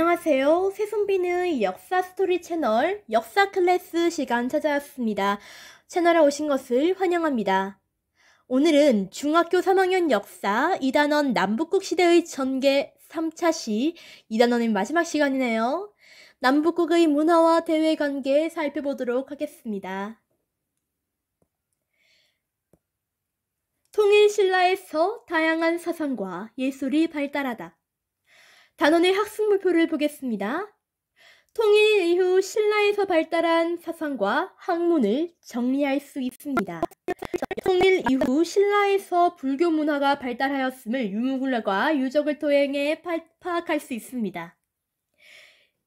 안녕하세요. 세순비는 역사 스토리 채널 역사 클래스 시간 찾아왔습니다. 채널에 오신 것을 환영합니다. 오늘은 중학교 3학년 역사 2단원 남북국 시대의 전개 3차 시 2단원의 마지막 시간이네요. 남북국의 문화와 대외 관계 살펴보도록 하겠습니다. 통일신라에서 다양한 사상과 예술이 발달하다. 단원의 학습목표를 보겠습니다. 통일 이후 신라에서 발달한 사상과 학문을 정리할 수 있습니다. 통일 이후 신라에서 불교 문화가 발달하였음을 유무굴과 유적을 통해 파악할 수 있습니다.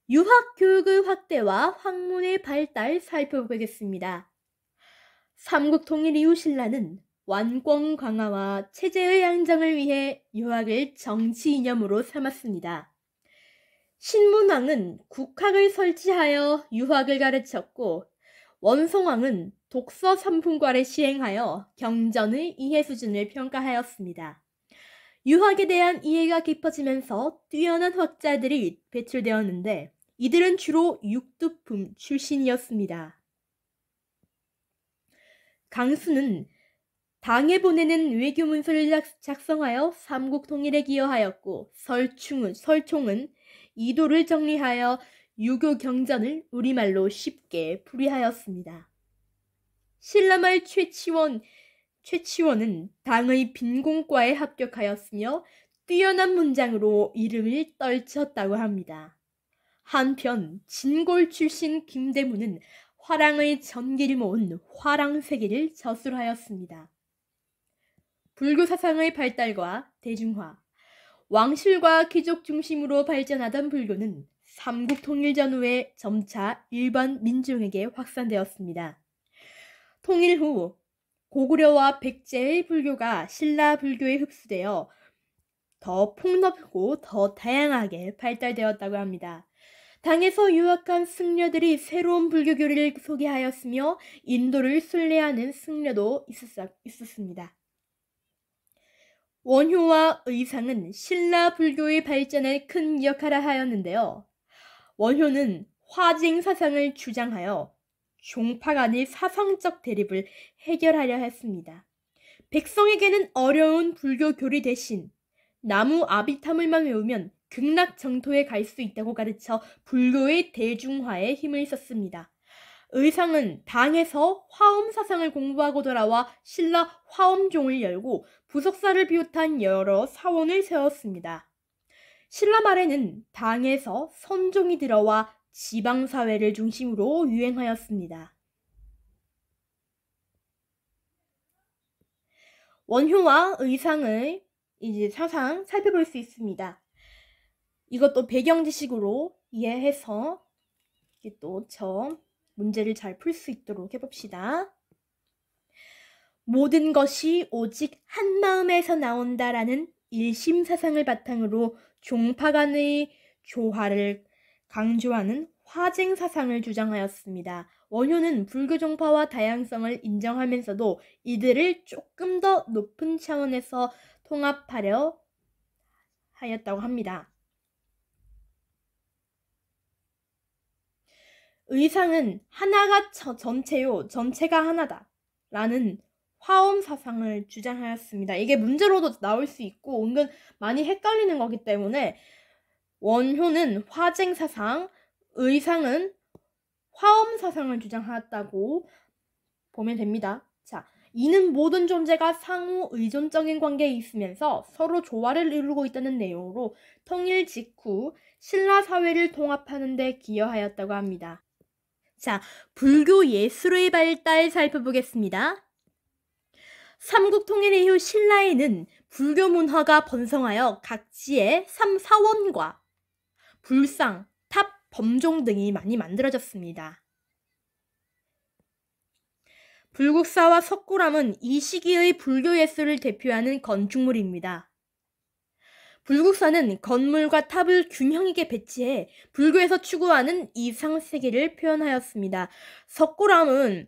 유학 교육의 확대와 학문의 발달 살펴보겠습니다. 삼국 통일 이후 신라는 완권 강화와 체제의 향정을 위해 유학을 정치 이념으로 삼았습니다. 신문왕은 국학을 설치하여 유학을 가르쳤고 원성왕은 독서 삼품과를 시행하여 경전의 이해 수준을 평가하였습니다. 유학에 대한 이해가 깊어지면서 뛰어난 학자들이 배출되었는데 이들은 주로 육두품 출신이었습니다. 강수는 당에 보내는 외교 문서를 작성하여 삼국 통일에 기여하였고 설충은 설총은 이도를 정리하여 유교 경전을 우리말로 쉽게 풀이하였습니다. 신라말 최치원 최치원은 당의 빈공과에 합격하였으며 뛰어난 문장으로 이름을 떨쳤다고 합니다. 한편 진골 출신 김대문은 화랑의 전기를 모은 화랑세계를 저술하였습니다. 불교 사상의 발달과 대중화, 왕실과 귀족 중심으로 발전하던 불교는 삼국 통일 전후에 점차 일반 민중에게 확산되었습니다. 통일 후 고구려와 백제의 불교가 신라 불교에 흡수되어 더 폭넓고 더 다양하게 발달되었다고 합니다. 당에서 유학한 승려들이 새로운 불교교리를 소개하였으며 인도를 순례하는 승려도 있었, 있었습니다. 원효와 의상은 신라 불교의 발전에 큰 역할을 하였는데요. 원효는 화쟁 사상을 주장하여 종파 간의 사상적 대립을 해결하려 했습니다. 백성에게는 어려운 불교 교리 대신 나무 아비타물만 외우면 극락 정토에 갈 수 있다고 가르쳐 불교의 대중화에 힘을 썼습니다. 의상은 당에서 화엄 사상을 공부하고 돌아와 신라 화엄종을 열고 부석사를 비롯한 여러 사원을 세웠습니다. 신라 말에는 당에서 선종이 들어와 지방사회를 중심으로 유행하였습니다. 원효와 의상을 이제 사상 살펴볼 수 있습니다. 이것도 배경 지식으로 이해해서 또저 문제를 잘 풀 수 있도록 해봅시다. 모든 것이 오직 한 마음에서 나온다라는 일심 사상을 바탕으로 종파 간의 조화를 강조하는 화쟁 사상을 주장하였습니다. 원효는 불교 종파와 다양성을 인정하면서도 이들을 조금 더 높은 차원에서 통합하려 하였다고 합니다. 의상은 하나가 저, 전체요, 전체가 하나다. 라는 화엄 사상을 주장하였습니다. 이게 문제로도 나올 수 있고 은근 많이 헷갈리는 거기 때문에 원효는 화쟁 사상, 의상은 화엄 사상을 주장하였다고 보면 됩니다. 자, 이는 모든 존재가 상호 의존적인 관계에 있으면서 서로 조화를 이루고 있다는 내용으로 통일 직후 신라 사회를 통합하는 데 기여하였다고 합니다. 자, 불교 예술의 발달 살펴보겠습니다. 삼국 통일 이후 신라에는 불교 문화가 번성하여 각지의 삼사원과 불상, 탑, 범종 등이 많이 만들어졌습니다. 불국사와 석굴암은 이 시기의 불교 예술을 대표하는 건축물입니다. 불국사는 건물과 탑을 균형 있게 배치해 불교에서 추구하는 이상 세계를 표현하였습니다. 석굴암은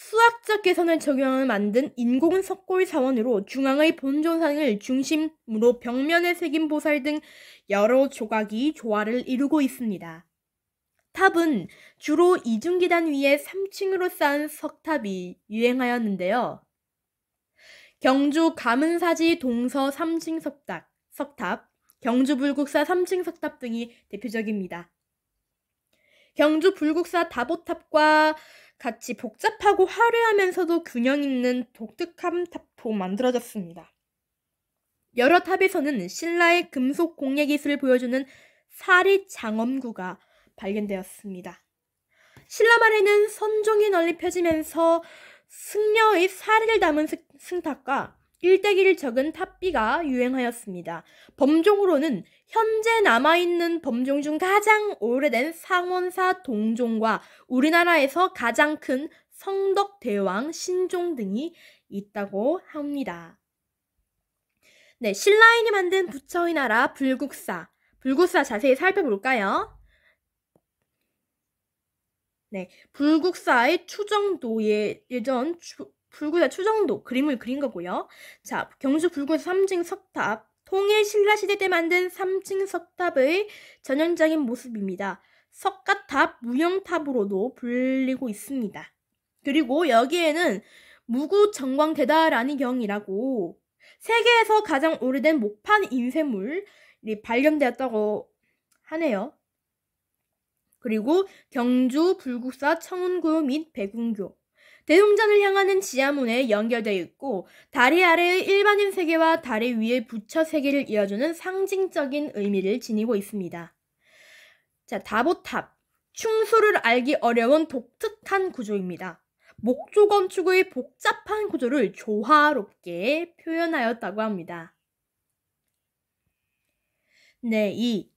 수학적 개선을 적용하여 만든 인공 석골 사원으로 중앙의 본조상을 중심으로 벽면에 새긴 보살 등 여러 조각이 조화를 이루고 있습니다. 탑은 주로 이중계단 위에 3층으로 쌓은 석탑이 유행하였는데요. 경주 가문사지 동서 3층 석탑, 석탑, 경주 불국사 3층 석탑 등이 대표적입니다. 경주 불국사 다보탑과 같이 복잡하고 화려하면서도 균형 있는 독특한 탑도 만들어졌습니다. 여러 탑에서는 신라의 금속 공예 기술을 보여주는 사리 장엄구가 발견되었습니다. 신라 말에는 선종이 널리 펴지면서 승려의 사리를 담은 승, 탑과 일대기를 적은 탑비가 유행하였습니다. 범종으로는 현재 남아있는 범종 중 가장 오래된 상원사 동종과 우리나라에서 가장 큰 성덕대왕 신종 등이 있다고 합니다. 네, 신라인이 만든 부처의 나라 불국사. 불국사 자세히 살펴볼까요? 네, 불국사의 추정도의 예전 추, 불국사 추정도 그림을 그린 거고요. 자, 경주 불국사 3층 석탑 통일 신라시대 때 만든 3층 석탑의 전형적인 모습입니다. 석가탑, 무형탑으로도 불리고 있습니다. 그리고 여기에는 무구 정광대다라는 경이라고 세계에서 가장 오래된 목판 인쇄물이 발견되었다고 하네요. 그리고 경주, 불국사, 청운교 및 배군교, 대웅전을 향하는 지하문에 연결되어 있고 다리 아래의 일반인 세계와 다리 위의 부처 세계를 이어주는 상징적인 의미를 지니고 있습니다. 자, 다보탑. 충수를 알기 어려운 독특한 구조입니다. 목조 건축의 복잡한 구조를 조화롭게 표현하였다고 합니다. 네, 2.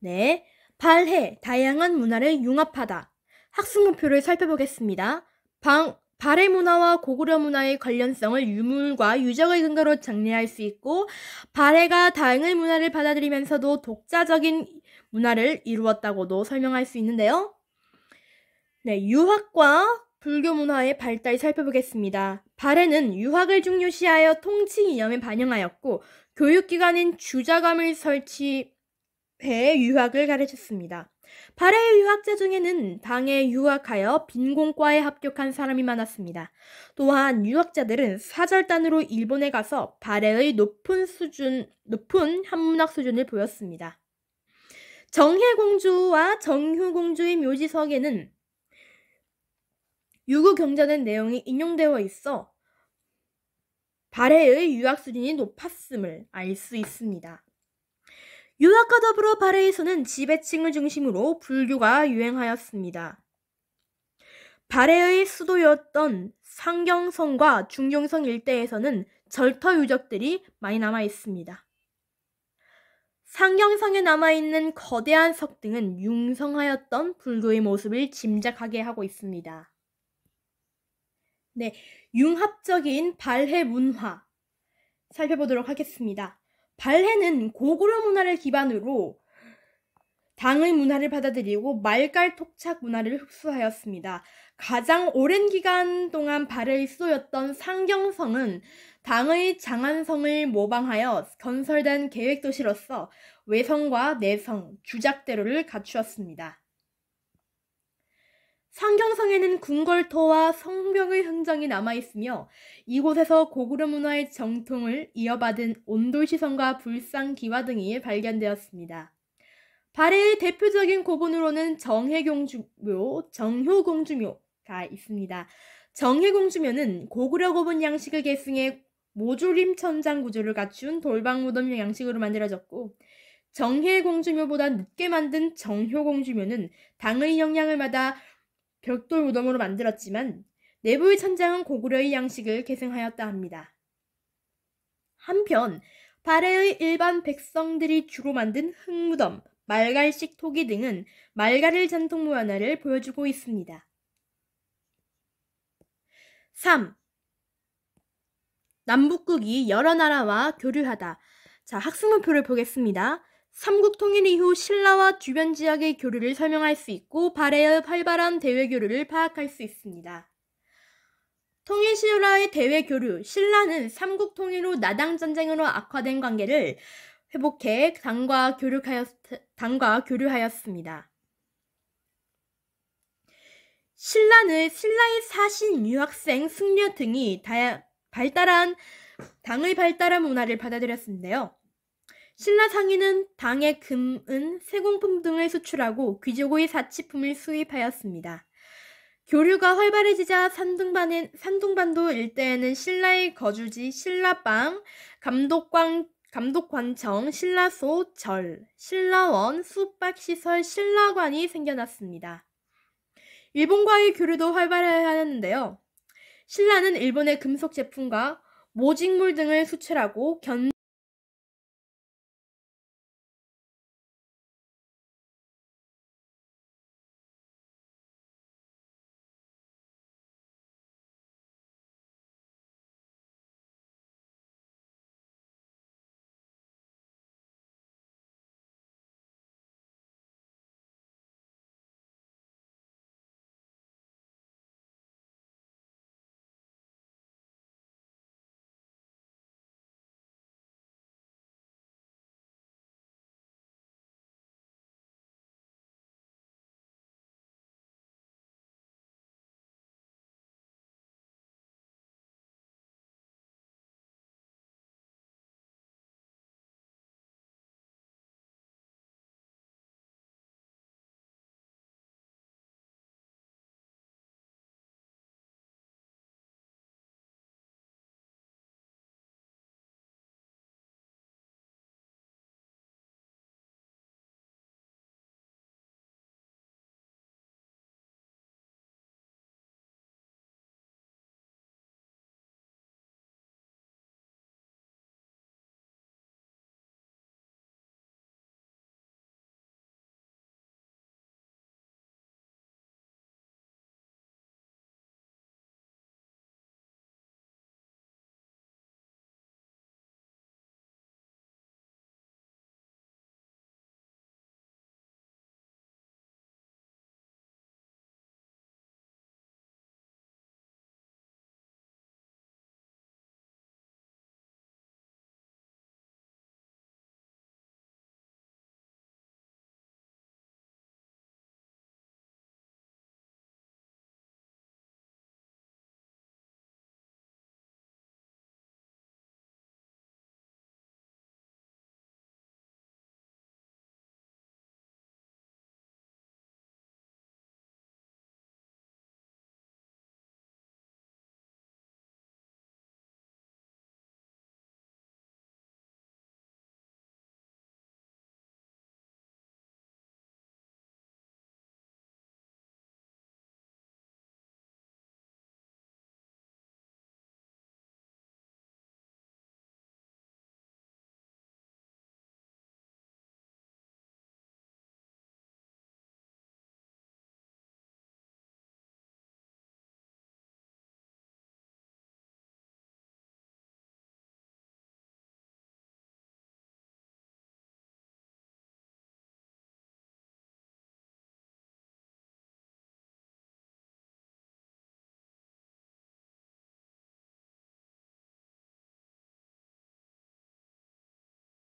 네, 발해, 다양한 문화를 융합하다. 학습 목표를 살펴보겠습니다. 방, 발해 문화와 고구려 문화의 관련성을 유물과 유적의 근거로 정리할 수 있고 발해가 다양한 문화를 받아들이면서도 독자적인 문화를 이루었다고도 설명할 수 있는데요. 네, 유학과 불교 문화의 발달 살펴보겠습니다. 발해는 유학을 중요시하여 통치 이념에 반영하였고 교육기관인 주자감을 설치해 유학을 가르쳤습니다. 발해의 유학자 중에는 방에 유학하여 빈곤과에 합격한 사람이 많았습니다. 또한 유학자들은 사절단으로 일본에 가서 발해의 높은 수준, 높은 한문학 수준을 보였습니다. 정혜공주와 정효공주의 묘지석에는 유구경전의 내용이 인용되어 있어 발해의 유학 수준이 높았음을 알 수 있습니다. 유학과 더불어 발해에서는 지배층을 중심으로 불교가 유행하였습니다. 발해의 수도였던 상경성과 중경성 일대에서는 절터 유적들이 많이 남아 있습니다. 상경성에 남아있는 거대한 석 등은 융성하였던 불교의 모습을 짐작하게 하고 있습니다. 네, 융합적인 발해 문화 살펴보도록 하겠습니다. 발해는 고구려 문화를 기반으로 당의 문화를 받아들이고 말갈톡착 문화를 흡수하였습니다. 가장 오랜 기간 동안 발해의 수도였던 상경성은 당의 장안성을 모방하여 건설된 계획도시로서 외성과 내성, 주작대로를 갖추었습니다. 상경성에는 궁궐토와 성벽의 흔적이 남아있으며 이곳에서 고구려 문화의 정통을 이어받은 온돌시선과 불상기와 등이 발견되었습니다. 발해의 대표적인 고분으로는 정해공주묘, 정효공주묘가 있습니다. 정해공주묘는 고구려 고분 양식을 계승해 모조림 천장 구조를 갖춘 돌방 무덤 양식으로 만들어졌고 정해공주묘보다 늦게 만든 정효공주묘는 당의 영향을 받아 벽돌 무덤으로 만들었지만 내부의 천장은 고구려의 양식을 계승하였다 합니다. 한편 발해의 일반 백성들이 주로 만든 흙무덤, 말갈식 토기 등은 말갈을 전통 문화를 보여주고 있습니다. 3. 남북국이 여러 나라와 교류하다. 자, 학습 목표를 보겠습니다. 삼국통일 이후 신라와 주변 지역의 교류를 설명할 수 있고 발해의 활발한 대외 교류를 파악할 수 있습니다. 통일 신라의 대외 교류, 신라는 삼국 통일 후 나당 전쟁으로 악화된 관계를 회복해 당과, 교류하였, 당과 교류하였습니다. 신라는 신라의 사신, 유학생, 승려 등이 다야, 발달한 당의 발달한 문화를 받아들였는데요. 신라 상인은 당의 금은, 세공품 등을 수출하고 귀족의 사치품을 수입하였습니다. 교류가 활발해지자 산둥반은, 산둥반도 일대에는 신라의 거주지 신라방, 감독광, 감독관청, 신라소, 절, 신라원, 숙박시설, 신라관이 생겨났습니다. 일본과의 교류도 활발하였는데요. 신라는 일본의 금속 제품과 모직물 등을 수출하고 견